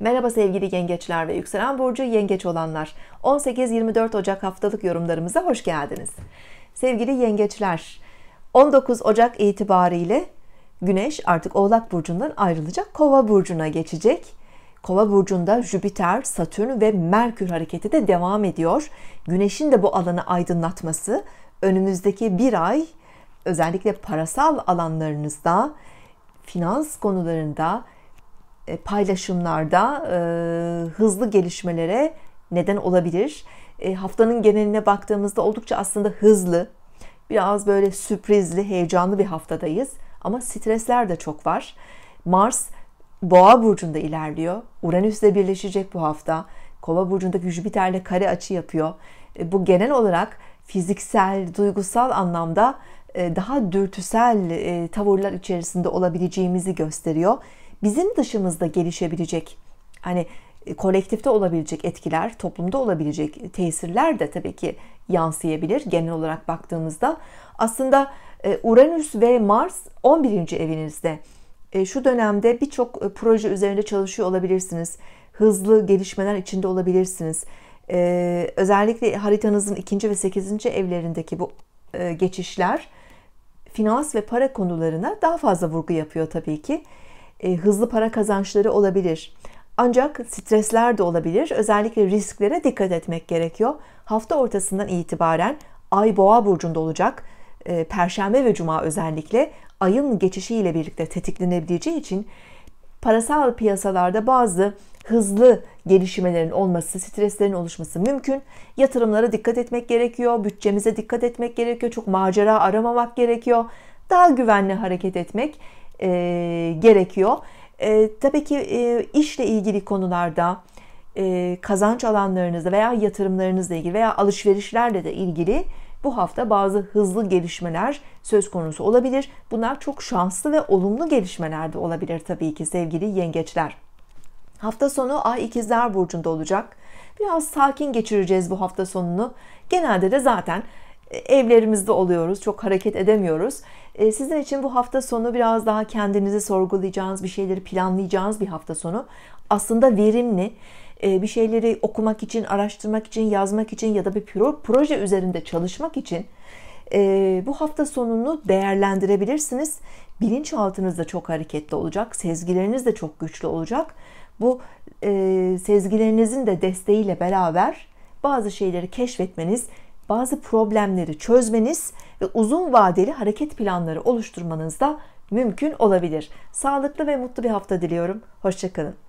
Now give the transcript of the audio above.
Merhaba sevgili yengeçler ve yükselen burcu yengeç olanlar. 18-24 Ocak haftalık yorumlarımıza hoş geldiniz. Sevgili yengeçler, 19 Ocak itibariyle Güneş artık Oğlak burcundan ayrılacak, Kova burcuna geçecek. Kova burcunda Jüpiter, Satürn ve Merkür hareketi de devam ediyor. Güneşin de bu alanı aydınlatması önümüzdeki bir ay özellikle parasal alanlarınızda, finans konularında, e, paylaşımlarda e, hızlı gelişmelere neden olabilir. E, haftanın geneline baktığımızda oldukça aslında hızlı, biraz böyle sürprizli, heyecanlı bir haftadayız. Ama stresler de çok var. Mars Boğa burcunda ilerliyor. Uranüs ile birleşecek bu hafta. Kova burcundaki Jüpiter'le kare açı yapıyor. Bu genel olarak fiziksel, duygusal anlamda daha dürtüsel tavırlar içerisinde olabileceğimizi gösteriyor bizim dışımızda gelişebilecek hani e, kolektifte olabilecek etkiler, toplumda olabilecek tesirler de tabii ki yansıyabilir genel olarak baktığımızda. Aslında e, Uranüs ve Mars 11. evinizde. E, şu dönemde birçok proje üzerinde çalışıyor olabilirsiniz. Hızlı gelişmeler içinde olabilirsiniz. Özellikle haritanızın 2. ve 8. evlerindeki bu geçişler finans ve para konularına daha fazla vurgu yapıyor tabii ki e, hızlı para kazançları olabilir. Ancak stresler de olabilir. Özellikle risklere dikkat etmek gerekiyor. Hafta ortasından itibaren Ay Boğa burcunda olacak. E, Perşembe ve Cuma özellikle ayın geçişiyle birlikte tetiklenebileceği için parasal piyasalarda bazı hızlı gelişmelerin olması, streslerin oluşması mümkün. Yatırımlara dikkat etmek gerekiyor, bütçemize dikkat etmek gerekiyor, çok macera aramamak gerekiyor. Daha güvenli hareket etmek e, gerekiyor. E, tabii ki e, işle ilgili konularda, e, kazanç alanlarınızda veya yatırımlarınızla ilgili veya alışverişlerle de ilgili bu hafta bazı hızlı gelişmeler söz konusu olabilir. Bunlar çok şanslı ve olumlu gelişmeler de olabilir tabii ki sevgili yengeçler. Hafta sonu Ay ikizler burcunda olacak. Biraz sakin geçireceğiz bu hafta sonunu. Genelde de zaten e, evlerimizde oluyoruz. Çok hareket edemiyoruz. E, sizin için bu hafta sonu biraz daha kendinizi sorgulayacağınız, bir şeyleri planlayacağınız bir hafta sonu. Aslında verimli e, bir şeyleri okumak için, araştırmak için, yazmak için ya da bir proje üzerinde çalışmak için bu hafta sonunu değerlendirebilirsiniz. Bilinçaltınız da çok hareketli olacak, sezgileriniz de çok güçlü olacak. Bu sezgilerinizin de desteğiyle beraber bazı şeyleri keşfetmeniz, bazı problemleri çözmeniz ve uzun vadeli hareket planları oluşturmanız da mümkün olabilir. Sağlıklı ve mutlu bir hafta diliyorum. Hoşçakalın.